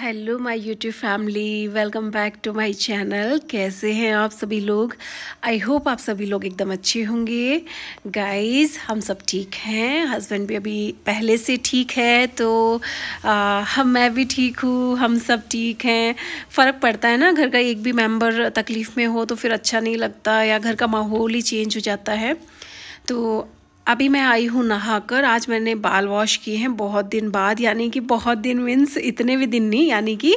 hello my YouTube family welcome back to my channel कैसे हैं आप सभी लोग आई होप आप सभी लोग एकदम अच्छे होंगे गाइस हम सब ठीक हैं हस्बैंड भी अभी पहले से ठीक है तो आ, हम मैं भी ठीक हूँ हम सब ठीक हैं फ़र्क पड़ता है ना घर का एक भी मेंबर तकलीफ़ में हो तो फिर अच्छा नहीं लगता या घर का माहौल ही चेंज हो जाता है तो अभी मैं आई हूँ नहाकर आज मैंने बाल वॉश किए हैं बहुत दिन बाद यानी कि बहुत दिन मीन्स इतने भी दिन नहीं यानी कि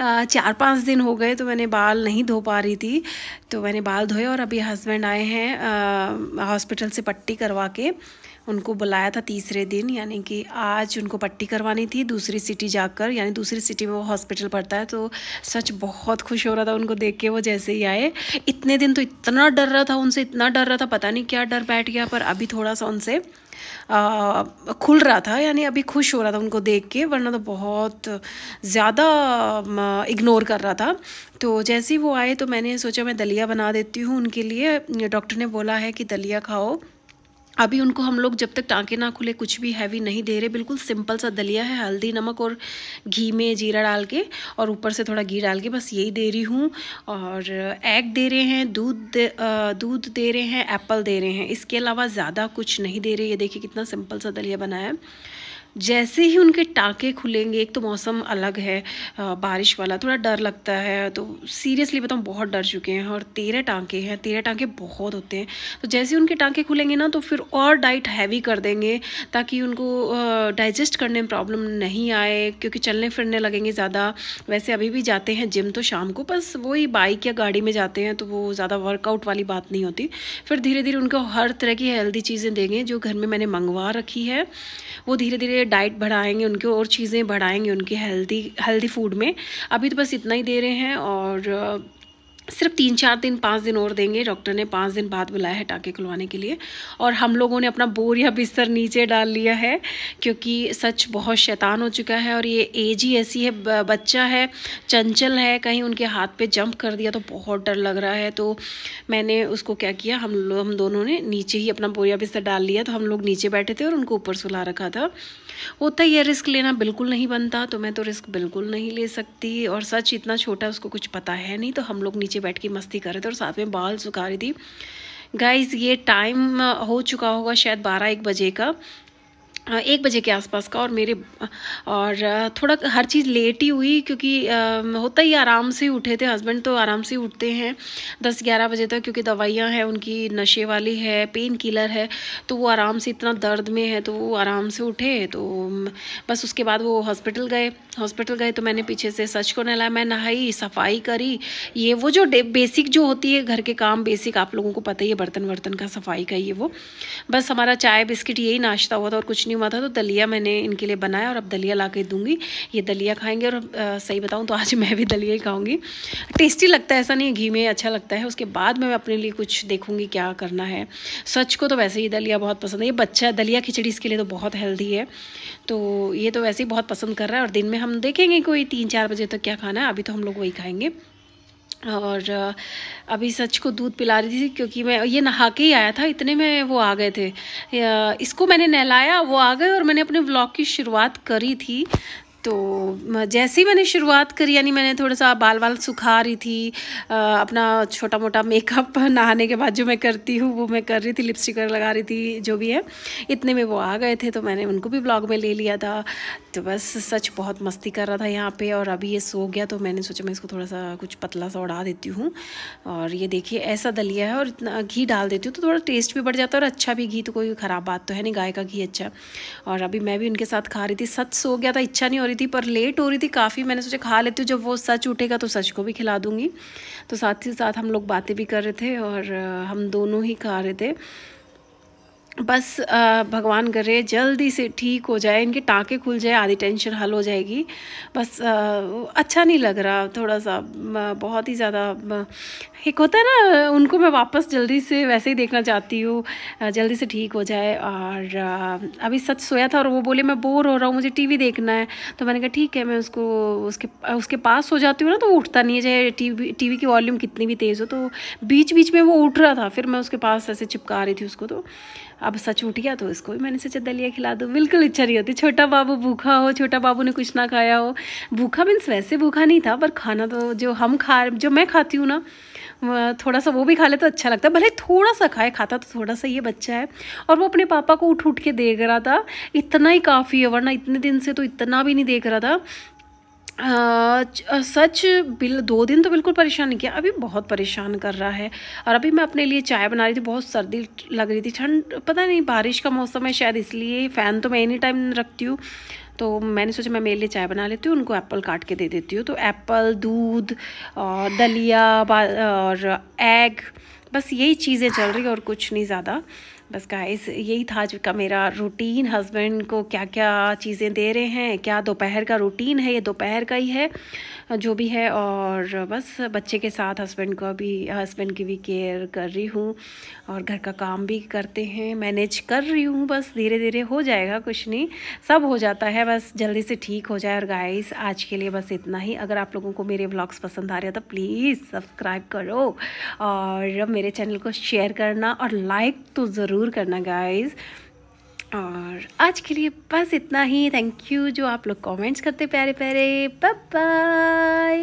चार पाँच दिन हो गए तो मैंने बाल नहीं धो पा रही थी तो मैंने बाल धोए और अभी हस्बैंड आए हैं हॉस्पिटल से पट्टी करवा के उनको बुलाया था तीसरे दिन यानी कि आज उनको पट्टी करवानी थी दूसरी सिटी जाकर यानी दूसरी सिटी में वो हॉस्पिटल पड़ता है तो सच बहुत खुश हो रहा था उनको देख के वो जैसे ही आए इतने दिन तो इतना डर रहा था उनसे इतना डर रहा था पता नहीं क्या डर बैठ गया पर अभी थोड़ा सा उनसे आ, खुल रहा था यानी अभी खुश हो रहा था उनको देख के वरना तो बहुत ज़्यादा इग्नोर कर रहा था तो जैसे ही वो आए तो मैंने सोचा मैं दलिया बना देती हूँ उनके लिए डॉक्टर ने बोला है कि दलिया खाओ अभी उनको हम लोग जब तक टाँके ना खुले कुछ भी हैवी नहीं दे रहे बिल्कुल सिंपल सा दलिया है हल्दी नमक और घी में जीरा डाल के और ऊपर से थोड़ा घी डाल के बस यही दे रही हूँ और एग दे रहे हैं दूध दूध दे रहे हैं एप्पल दे रहे हैं इसके अलावा ज़्यादा कुछ नहीं दे रहे ये देखिए कितना सिंपल सा दलिया बनाया है जैसे ही उनके टाँके खुलेंगे एक तो मौसम अलग है बारिश वाला थोड़ा डर लगता है तो सीरियसली बताऊँ तो बहुत डर चुके हैं और तेरह टाँके हैं तेरह टाँके बहुत होते हैं तो जैसे ही उनके टाँके खुलेंगे ना तो फिर और डाइट हैवी कर देंगे ताकि उनको डाइजेस्ट करने में प्रॉब्लम नहीं आए क्योंकि चलने फिरने लगेंगे ज़्यादा वैसे अभी भी जाते हैं जिम तो शाम को बस वही बाइक या गाड़ी में जाते हैं तो वो ज़्यादा वर्कआउट वाली बात नहीं होती फिर धीरे धीरे उनको हर तरह की हेल्दी चीज़ें देंगे जो घर में मैंने मंगवा रखी है वो धीरे धीरे डाइट बढ़ाएंगे उनके और चीज़ें बढ़ाएंगे उनके हेल्दी हेल्दी फूड में अभी तो बस इतना ही दे रहे हैं और सिर्फ तीन चार दिन पाँच दिन और देंगे डॉक्टर ने पाँच दिन बाद बुलाया है टाके खुलवाने के लिए और हम लोगों ने अपना बोर या बिस्तर नीचे डाल लिया है क्योंकि सच बहुत शैतान हो चुका है और ये एज ही ऐसी है बच्चा है चंचल है कहीं उनके हाथ पे जंप कर दिया तो बहुत डर लग रहा है तो मैंने उसको क्या किया हम हम दोनों ने नीचे ही अपना बोरिया बिस्तर डाल लिया तो हम लोग नीचे बैठे थे और उनको ऊपर सुला रखा था होता यह रिस्क लेना बिल्कुल नहीं बनता तो मैं तो रिस्क बिल्कुल नहीं ले सकती और सच इतना छोटा उसको कुछ पता है नहीं तो हम लोग नीचे बैठ के मस्ती कर रहे थे और साथ में बाल सुखा रही थी गाइज़ ये टाइम हो चुका होगा शायद बारह एक बजे का एक बजे के आसपास का और मेरे और थोड़ा हर चीज़ लेट ही हुई क्योंकि होता ही आराम से उठे थे हस्बैंड तो आराम से उठते हैं दस ग्यारह बजे तक क्योंकि दवाइयाँ हैं उनकी नशे वाली है पेन किलर है तो वो आराम से इतना दर्द में है तो वो आराम से उठे तो बस उसके बाद वो हॉस्पिटल गए हॉस्पिटल गए तो मैंने पीछे से सच को नहलाया मैं नहाई सफाई करी ये वो जो बेसिक जो होती है घर के काम बेसिक आप लोगों को पता ही है बर्तन वर्तन का सफाई का ये वो बस हमारा चाय बिस्किट यही नाश्ता हुआ था और कुछ नहीं नहीं हुआ था तो दलिया मैंने इनके लिए बनाया और अब दलिया ला दूंगी ये दलिया खाएंगे और आ, सही बताऊँ तो आज मैं भी दलिया ही खाऊँगी टेस्टी लगता है ऐसा नहीं घी में अच्छा लगता है उसके बाद मैं अपने लिए कुछ देखूँगी क्या करना है सच को तो वैसे ही दलिया बहुत पसंद है ये बच्चा दलिया खिचड़ी इसके लिए तो बहुत हेल्दी है तो ये तो वैसे ही बहुत पसंद कर रहा है और दिन में हम देखेंगे कोई तीन चार बजे तक क्या खाना है अभी तो हम लोग वही खाएंगे और अभी सच को दूध पिला रही थी क्योंकि मैं ये नहा के ही आया था इतने में वो आ गए थे इसको मैंने नहलाया वो आ गए और मैंने अपने व्लॉग की शुरुआत करी थी तो जैसे ही मैंने शुरुआत करी यानी मैंने थोड़ा सा बाल बाल सुखा रही थी अपना छोटा मोटा मेकअप नहाने के बाद जो मैं करती हूँ वो मैं कर रही थी लिपस्टिक लगा रही थी जो भी है इतने में वो आ गए थे तो मैंने उनको भी ब्लॉग में ले लिया था तो बस सच बहुत मस्ती कर रहा था यहाँ पे और अभी ये सो गया तो मैंने सोचा मैं इसको थोड़ा सा कुछ पतला सा उड़ा देती हूँ और ये देखिए ऐसा दलिया है और इतना घी डाल देती हूँ तो थोड़ा टेस्ट भी बढ़ जाता है और अच्छा भी घी तो कोई ख़राब बात तो है नहीं गाय का घी अच्छा और अभी मैं भी उनके साथ खा रही थी सच सो गया था इच्छा नहीं हो रही थी पर लेट हो रही थी काफ़ी मैंने सोचा खा लेती हूँ जब वो सच उठेगा तो सच को भी खिला दूँगी तो साथ ही साथ हम लोग बातें भी कर रहे थे और हम दोनों ही खा रहे थे बस भगवान करे जल्दी से ठीक हो जाए इनके टाँके खुल जाए आधी टेंशन हल हो जाएगी बस अच्छा नहीं लग रहा थोड़ा सा बहुत ही ज़्यादा एक होता है ना उनको मैं वापस जल्दी से वैसे ही देखना चाहती हूँ जल्दी से ठीक हो जाए और अभी सच सोया था और वो बोले मैं बोर हो रहा हूँ मुझे टीवी देखना है तो मैंने कहा ठीक है मैं उसको उसके उसके पास हो जाती हूँ ना तो वो उठता नहीं है चाहे टी वी की वॉल्यूम कितनी भी तेज़ हो तो बीच बीच में वो उठ रहा था फिर मैं उसके पास ऐसे चिपका रही थी उसको तो अब सच उठ गया तो इसको भी मैंने सोचा दलिया खिला दो बिल्कुल इच्छा नहीं होती छोटा बाबू भूखा हो छोटा बाबू ने कुछ ना खाया हो भूखा मीन्स वैसे भूखा नहीं था पर खाना तो जो हम खा जो मैं खाती हूँ ना थोड़ा सा वो भी खा ले तो अच्छा लगता है भले थोड़ा सा खाए खाता तो थोड़ा सा ये बच्चा है और वो अपने पापा को उठ उठ के देख रहा था इतना ही काफ़ी है वरना इतने दिन से तो इतना भी नहीं देख रहा था आ, सच बिल दो दिन तो बिल्कुल परेशान नहीं किया अभी बहुत परेशान कर रहा है और अभी मैं अपने लिए चाय बना रही थी बहुत सर्दी लग रही थी ठंड पता नहीं बारिश का मौसम है शायद इसलिए फ़ैन तो मैं एनी टाइम रखती हूँ तो मैंने सोचा मैं मेरे लिए चाय बना लेती हूँ उनको एप्पल काट के दे देती हूँ तो एप्पल दूध और दलिया और एग बस यही चीज़ें चल रही और कुछ नहीं ज़्यादा बस गाइस यही था आज का मेरा रूटीन हस्बैंड को क्या क्या चीज़ें दे रहे हैं क्या दोपहर का रूटीन है ये दोपहर का ही है जो भी है और बस बच्चे के साथ हस्बैंड को अभी हस्बैंड की भी केयर कर रही हूँ और घर का काम भी करते हैं मैनेज कर रही हूँ बस धीरे धीरे हो जाएगा कुछ नहीं सब हो जाता है बस जल्दी से ठीक हो जाए और गाइस आज के लिए बस इतना ही अगर आप लोगों को मेरे ब्लॉग्स पसंद आ रहे हैं तो प्लीज़ सब्सक्राइब करो और मेरे चैनल को शेयर करना और लाइक तो ज़रूर ज़रूर करना गाइज़ और आज के लिए बस इतना ही थैंक यू जो आप लोग कमेंट्स करते प्यारे प्यारे बाय बाय